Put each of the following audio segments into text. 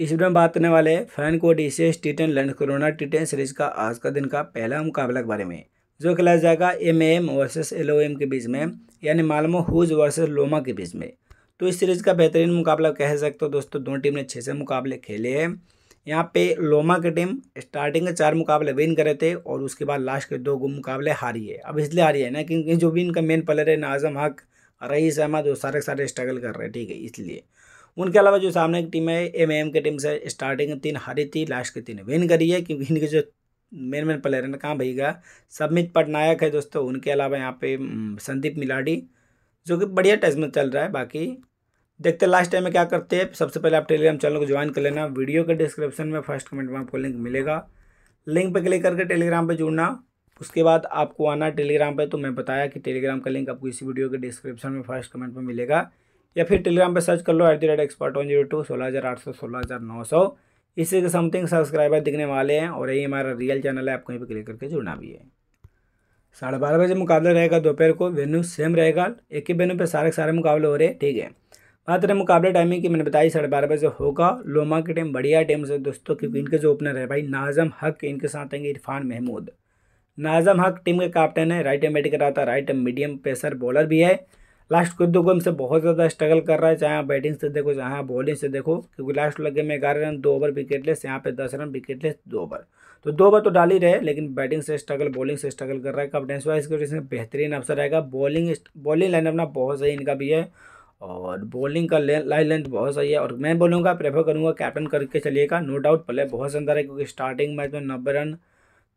इस वीडियो में बात करने वाले हैं फैन को D C S T ten land corona T ten series का आज का दिन का पहला मुकाबला के बारे में जो खेला जाएगा M M versus L O M के बीच में यानी मालमो हुज वर्सेस लोमा के बीच में तो इस सीरीज़ का बेहतरीन मुकाबला कह सकते हो दोस्तों दोनों टीम ने छः से मुकाबले खेले हैं यहाँ पे लोमा की टीम स्टार्टिंग के चार मुकाबले विन करे थे और उसके बाद लास्ट के दो मुकाबले हारी है अब इसलिए हारी है ना क्योंकि जो भी इनका मेन प्लेयर है नाजम हक रईस अहमद वो सारे सारे स्ट्रगल कर रहे हैं ठीक है इसलिए उनके अलावा जो सामने की टीम है एम एम की टीम से स्टार्टिंग तीन हारी थी लास्ट की तीन विन करी है क्योंकि इनके जो मेन मेन प्लेयर है ना कहाँ भैया सबमित पटनायक है दोस्तों उनके अलावा यहाँ पे संदीप मिलाडी जो कि बढ़िया टेस्ट में चल रहा है बाकी देखते लास्ट टाइम में क्या करते हैं सबसे पहले आप टेलीग्राम चैनल को ज्वाइन कर लेना वीडियो के डिस्क्रिप्शन में फर्स्ट कमेंट में आपको लिंक मिलेगा लिंक पर क्लिक करके टेलीग्राम पर जुड़ना उसके बाद आपको आना टेलीग्राम पर तो मैं बताया कि टेलीग्राम का लिंक आपको इसी वीडियो के डिस्क्रिप्शन में फर्स्ट कमेंट में मिलेगा या फिर टेलीग्राम पे सर्च कर लो at the rate expert one zero two सोलह हज़ार आठ सौ सोलह हज़ार नौ सौ इसी के समथिंग सब्सक्राइबर दिखने वाले हैं और यही हमारा रियल चैनल है आप कहीं पर क्लिक करके जुड़ना भी है साढ़े बारह बजे मुकाबला रहेगा दोपहर को वेन्यू सेम रहेगा एक ही वेन्यू पर सारे सारे मुकाबले हो रहे हैं ठीक है बात रहे मुकाबले टाइमिंग की मैंने बताई साढ़े बारह बजे होगा लोमा की टीम बढ़िया टीम से दोस्तों क्योंकि इनके जो ओपनर है भाई नाजम हक इनके साथ आएंगे इरफान महमूद नाजम हक टीम के कैप्टन है राइट एम बैटिंग कराता right arm medium pacer bowler भी है लास्ट को दो गेम से बहुत ज़्यादा स्ट्रगल कर रहा है चाहे आप बैटिंग से देखो चाहे आप बॉलिंग से देखो क्योंकि लास्ट लगे में ग्यारह रन दो ओवर लेस यहाँ पे दस रन विकेट लेस दो ओवर तो दो ओवर तो डाल ही रहे लेकिन बैटिंग से स्ट्रगल बॉलिंग से स्ट्रगल कर रहा है कॉन्फिडेंस वाइज के इसमें बेहतरीन अवसर आएगा बॉलिंग बॉलिंग लाइन अपना बहुत सही इनका भी है और बॉलिंग का लाइन लेंथ बहुत सही है और मैं बोलूँगा प्रेफर करूँगा कैप्टन करके चलिएगा नो डाउट पहले बहुत शानदार है क्योंकि स्टार्टिंग मैच में नब्बे रन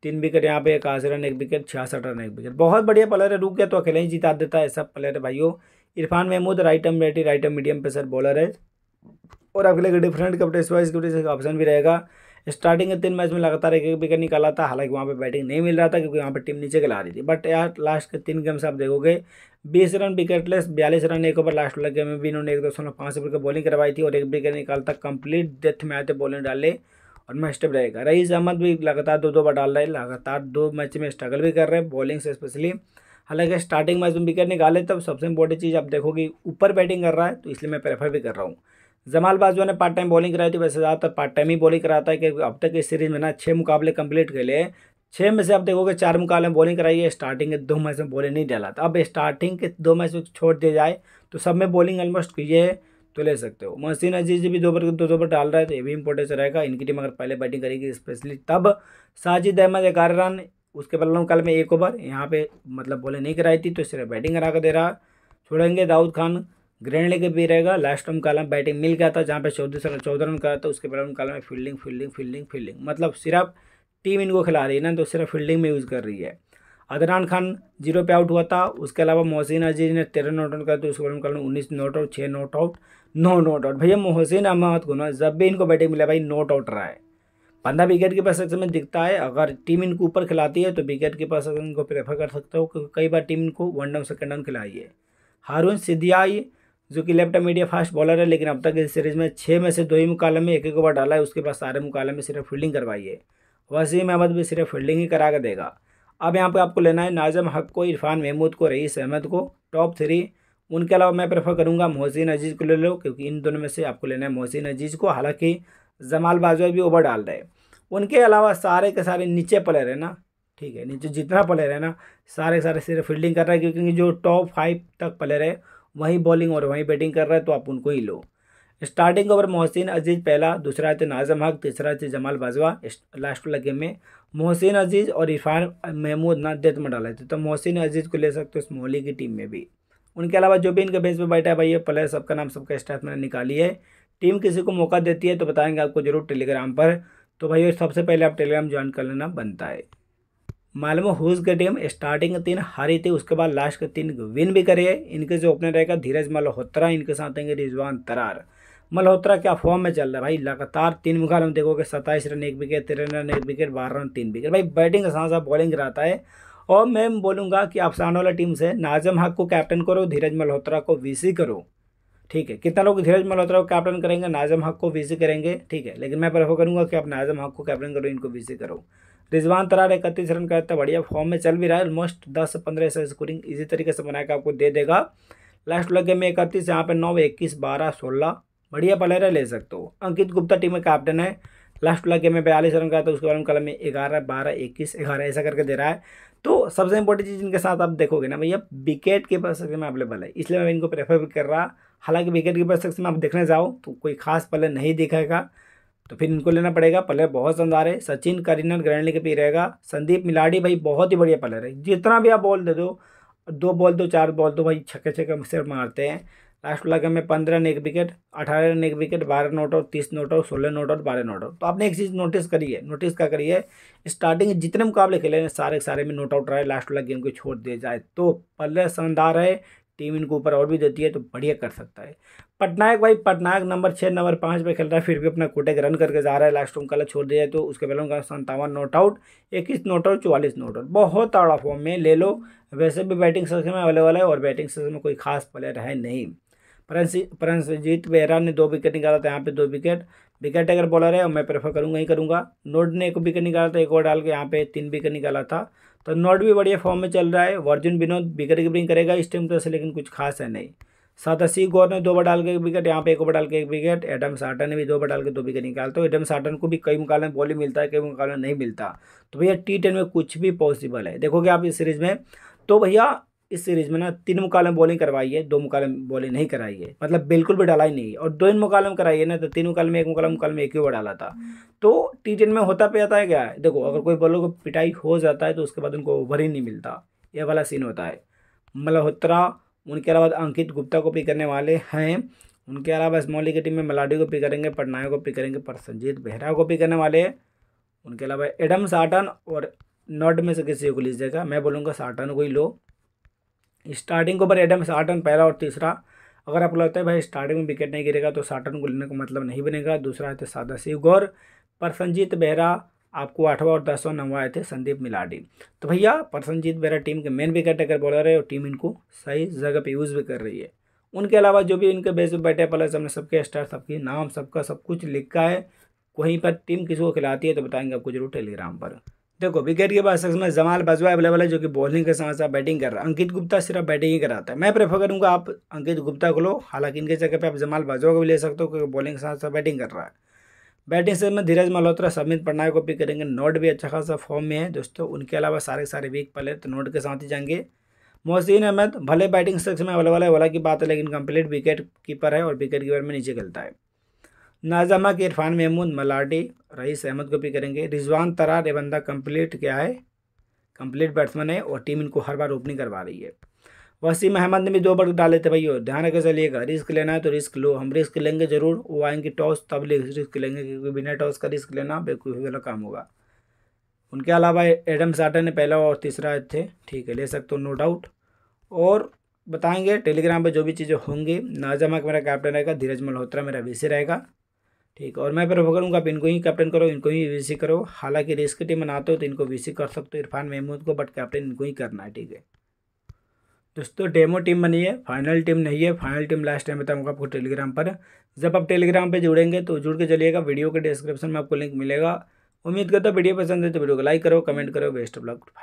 तीन विकेट यहाँ पे इक्यासी रन एक विकेट छियासठ रन एक विकेट बहुत बढ़िया प्लेयर है रुक गया तो अकेले ही जिता देता है सब प्लेयर है भाइयों Irfan Mahmood right arm batter right arm medium pacer bowler है और आपके लिए डिफरेंट कपटेस वाइज से ऑप्शन भी रहेगा स्टार्टिंग के तीन मैच में लगातार एक एक विकेट निकाला था हालांकि वहाँ पे बैटिंग नहीं मिल रहा था क्योंकि वहाँ पे टीम नीचे खिला रही थी बट यार लास्ट के तीन गेम्स आप देखोगे बीस रन विकेटलेस बयालीस रन एक ओवर लास्ट वाले गेम में भी इन्होंने एक सौ पाँच ओवर की बॉलिंग करवाई थी और एक विकेट निकालता कंप्लीट डेथ में आए थे बॉलिंग डाले और स्टेप रहेगा रईस अहमद भी लगातार दो दो बार डाल रहे हैं लगातार दो मैच में स्ट्रगल भी कर रहे हैं बॉलिंग से स्पेशली हालांकि स्टार्टिंग मैच में विकेट निकाले तब सबसे इंपॉर्टेंट चीज़ आप देखोगे ऊपर बैटिंग कर रहा है तो इसलिए मैं प्रेफर भी कर रहा हूँ जमाल बाजवा ने पार्ट टाइम बॉलिंग कराई थी वैसे ज़्यादातर पार्ट टाइम ही बॉलिंग कराता है कि अब तक इस सीरीज में ना छः मुकाबले कंप्लीट ले छः में से आप देखोगे चार मुकाबले में बॉलिंग कराई है स्टार्टिंग के दो मैच में बॉलिंग नहीं डाला था अब स्टार्टिंग के दो मैच में छोड़ दिया जाए तो सब में बॉलिंग ऑलमोस्ट की है तो ले सकते हो मोहसिन अजीज भी दो ओवर दो ओवर डाल रहा है तो ये भी इंपॉर्टेंस रहेगा इनकी टीम अगर पहले बैटिंग करेगी स्पेशली तब साजिद अहमद ग्यारह रन उसके बल्लों कल में एक ओवर यहाँ पे मतलब बोले नहीं कराई थी तो सिर्फ बैटिंग करा कर दे रहा छोड़ेंगे दाऊद खान ग्रैंड लेके भी रहेगा लास्ट टाइम काल में बैटिंग मिल गया था जहाँ पे चौदह रन चौदह रन करा था उसके बाद काल में फील्डिंग फील्डिंग फील्डिंग फील्डिंग मतलब सिर्फ टीम इनको खिला रही है ना तो सिर्फ फील्डिंग में यूज़ कर रही है अदनान खान जीरो पे आउट हुआ था उसके अलावा मोहसिन अजीज ने तेरह नॉट आउट दिया तो शुभम करण उन्नीस नॉट आउट छः नॉट आउट नौ नॉट आउट भैया मोहसिन अहमद को ना जब भी इनको बैटिंग मिला भाई नॉट आउट रहा है पंद्रह विकेट के पास में दिखता है अगर टीम इनको ऊपर खिलाती है तो विकेट के पास इनको प्रेफर कर सकते हो क्योंकि कई बार टीम इनको वन डाउन सेकेंड डाउन खिलाई है हारून सिद्धियाई जो कि लेफ्ट मीडिया फास्ट बॉलर है लेकिन अब तक इस सीरीज में छः में से दो ही मुकाबले में एक एक ओवर डाला है उसके पास सारे मुकाबले में सिर्फ फील्डिंग करवाई है वसीम अहमद भी सिर्फ फील्डिंग ही करा कर देगा अब यहाँ पर आपको लेना है नाजम हक को इरफान महमूद को रईस अहमद को टॉप थ्री उनके अलावा मैं प्रेफर करूँगा मोहसिन अजीज़ को ले लो क्योंकि इन दोनों में से आपको लेना है मोहसिन अजीज़ को हालांकि जमाल बाजवा भी ओवर डाल रहे हैं उनके अलावा सारे के सारे नीचे प्लेयर है ना ठीक है नीचे जितना प्लेयर है ना सारे सारे सिर्फ फील्डिंग कर रहे हैं क्योंकि जो टॉप फाइव तक प्लेयर है वहीं बॉलिंग और वहीं बैटिंग कर रहा है तो आप उनको ही लो स्टार्टिंग ओवर मोहसिन अजीज़ पहला दूसरा थे नाजम हक तीसरा थे जमाल बाजवा लास्ट वाला गेम में मोहसिन अजीज़ और इरफान महमूद ना डेथ में डाले थे तो मोहसिन अजीज़ को ले सकते हो इस मोहली की टीम में भी उनके अलावा जो भी इनके बेस पे बैठा है भाई ये प्लेयर सबका नाम सबका स्टाफ मैंने निकाली है टीम किसी को मौका देती है तो बताएंगे आपको जरूर टेलीग्राम पर तो भाई सबसे पहले आप टेलीग्राम ज्वाइन कर लेना बनता है मालूम हुज का टीम स्टार्टिंग तीन हारी थी उसके बाद लास्ट के तीन विन भी करे इनके जो ओपनर रहेगा धीरज मल्होत्रा इनके साथ आएंगे रिजवान तरार मल्होत्रा क्या फॉर्म में चल रहा है भाई लगातार तीन मुकाबले में देखोगे सत्ताईस रन एक विकेट तेरह रन एक विकेट बारह रन तीन विकेट भाई बैटिंग के साथ साथ बॉलिंग कराता है और मैं बोलूँगा कि आप सामने वाला टीम से नाजम हक को कैप्टन करो धीरज मल्होत्रा को वीसी करो ठीक है कितना लोग धीरज मल्होत्रा को कैप्टन करेंगे नाजम हक को वीसी करेंगे ठीक है लेकिन मैं प्रेफर करूँगा कि आप नाजम हक को कैप्टन करो इनको वीसी करो रिजवान तरार इकतीस रन का इतना बढ़िया फॉर्म में चल भी रहा है ऑलमोस्ट दस से पंद्रह ऐसा स्कोरिंग इसी तरीके से बना के आपको दे देगा लास्ट लगे में इकतीस यहाँ पे नौ इक्कीस बारह सोलह बढ़िया प्लेयर है ले सकते हो अंकित गुप्ता टीम में कैप्टन है लास्ट लग गेम में बयालीस रन का तो उसके बाद में कलम में ग्यारह बारह इक्कीस ग्यारह ऐसा करके दे रहा है तो सबसे इंपॉर्टेंट चीज़ इनके साथ आप देखोगे ना भैया विकेट के परसेक्शन में अवेलेबल है इसलिए मैं इनको प्रेफर भी कर रहा हालांकि विकेट के परसेक्शन में आप देखने जाओ तो कोई खास प्लेयर नहीं दिखेगा तो फिर इनको लेना पड़ेगा प्लेयर बहुत शानदार है सचिन करीनन ग्रैंडली के भी रहेगा संदीप मिलाड़ी भाई बहुत ही बढ़िया प्लेयर है जितना भी आप बॉल दे दो दो बॉल दो चार बॉल दो भाई छक्के छक्के सिर्फ मारते हैं लास्ट लगे में पंद्रह ने एक विकेट अठारह ने एक विकेट बारह नोट आउट तीस नोट आउट सोलह नोट आउट बारह नोट आउट तो आपने एक चीज़ नोटिस करी है नोटिस क्या करी है स्टार्टिंग जितने मुकाबले खेले हैं सारे सारे में नोट आउट रहे लास्ट वाला गेम को छोड़ दिया जाए तो पल्ले शानदार है टीम इनको ऊपर और भी देती है तो बढ़िया कर सकता है पटनायक भाई पटनायक नंबर छः नंबर पाँच पर खेल रहा है फिर भी अपना कोटे रन करके जा रहा है लास्ट रूम कला छोड़ दिया तो उसके पहले उनका संतावन नोट आउट इक्कीस नोट आउट चौवालीस नोट आउट बहुत तगड़ा फॉर्म में ले लो वैसे भी बैटिंग सेक्शन में अवेलेबल है और बैटिंग सेक्शन में कोई खास प्लेयर है नहीं परमजीत बेहरा ने दो विकेट निकाला था यहाँ पे दो विकेट विकेट अगर बॉलर है मैं प्रेफर करूँगा ही करूँगा नोड ने एक विकेट निकाला था एक और डाल के यहाँ पे तीन विकेट निकाला था तो नोड भी बढ़िया फॉर्म में चल रहा है वर्जुन विनोद विकेट कीपिंग करेगा इस टीम तरह से लेकिन कुछ खास है नहीं अस्सी गौर ने दो बार डाल के एक विकेट यहाँ पे एक ओवर डाल के एक विकेट एडम साटन ने भी दो बार डाल के दो विकेट निकालता तो एडम साटन को भी कई मुकाबले में बॉलिंग मिलता है कई मुकाबले में नहीं मिलता तो भैया टी टेन में कुछ भी पॉसिबल है देखोगे आप इस सीरीज में तो भैया इस सीरीज में ना तीन मुकाले बॉलिंग करवाई है दो मुकाले बॉलिंग नहीं कराई है मतलब बिल्कुल भी डाला ही नहीं और दो इन मुकालम कराई है ना तो तीन में एक मुकालम में एक ही ओवर डाला था तो टी टेन में होता पे जाता है क्या देखो अगर कोई बॉलर को पिटाई हो जाता है तो उसके बाद उनको ओवर ही नहीं मिलता ये वाला सीन होता है मल्होत्रा उनके अलावा अंकित गुप्ता को पिक करने वाले हैं उनके अलावा स्मॉली की टीम में मलाडी को पिक करेंगे पटनायक को पिक करेंगे पर संजीत बेहरा को पिक करने वाले उनके अलावा एडम साटन और नॉट में से किसी को लीजिएगा मैं बोलूँगा साटन को ही लो स्टार्टिंग के ऊपर एडम साटन पहला और तीसरा अगर आपको लगता है भाई स्टार्टिंग में विकेट नहीं गिरेगा तो साटन को लेने का मतलब नहीं बनेगा दूसरा आए थे सादा शिव गौर प्रसन्नजीत बेहरा आपको आठवां और दसवां नंबर आए थे संदीप मिलाडी तो भैया प्रसन्नजीत बेहरा टीम के मेन विकेट टेकर बॉलर है और टीम इनको सही जगह पर यूज़ भी कर रही है उनके अलावा जो भी इनके बेस पे बैठे प्लस हमने सबके स्टार सबके नाम सबका सब कुछ लिखा है वहीं पर टीम किसी को खिलाती है तो बताएंगे आपको जरूर टेलीग्राम पर देखो विकेट के पास में जमाल बाजवा अवेलेबल है जो कि बॉलिंग के साथ साथ बैटिंग कर रहा है अंकित गुप्ता सिर्फ बैटिंग ही कराता है मैं प्रेफर करूंगा आप अंकित गुप्ता को लो हालांकि इनके जगह पे आप जमाल बाजवा को भी ले सकते हो क्योंकि बॉलिंग के साथ साथ बैटिंग कर रहा है बैटिंग से में धीरज मल्होत्रा समित पटनायक को पिक करेंगे नोट भी अच्छा खासा फॉर्म में है दोस्तों उनके अलावा सारे सारे वीक प्लेयर तो नोट के साथ ही जाएंगे मोहसिन अहमद भले बैटिंग सेक्स में अवेलेबल है वाला की बात है लेकिन कंप्लीट विकेट कीपर है और विकेट कीपर में नीचे खेलता है नाजमा के इरफान महमूद मलाडी रईस अहमद को भी करेंगे रिजवान तरार ये बंदा कम्प्लीट क्या है कम्प्लीट बैट्समैन है और टीम इनको हर बार ओपनिंग करवा रही है वसीम अहमद ने भी दो बल डाले थे भैया ध्यान रखे चलिएगा रिस्क लेना है तो रिस्क लो हम रिस्क लेंगे जरूर वो आएंगे टॉस तब ले रिस्क लेंगे क्योंकि बिना टॉस का रिस्क लेना बेकूफी वाला काम होगा उनके अलावा एडम साटर ने पहला और तीसरा थे ठीक है ले सकते हो नो डाउट और बताएंगे टेलीग्राम पर जो भी चीज़ें होंगी नाजमा मेरा कैप्टन रहेगा धीरज मल्होत्रा मेरा वी रहेगा ठीक और मैं प्रेफर करूँगा आप इनको ही कैप्टन करो इनको ही वीसी करो हालांकि रिस्क टीम बनाते हो तो इनको वीसी कर सकते हो इरफान महमूद को बट कैप्टन इनको ही करना है ठीक है दोस्तों डेमो टीम बनी है फाइनल टीम नहीं है फाइनल टीम लास्ट टाइम बताऊँगा आपको टेलीग्राम पर जब आप टेलीग्राम पर जुड़ेंगे तो जुड़ के चलिएगा वीडियो के डिस्क्रिप्शन में आपको लिंक मिलेगा उम्मीद करता वीडियो पसंद है तो वीडियो को लाइक करो कमेंट करो बेस्ट ऑफ लक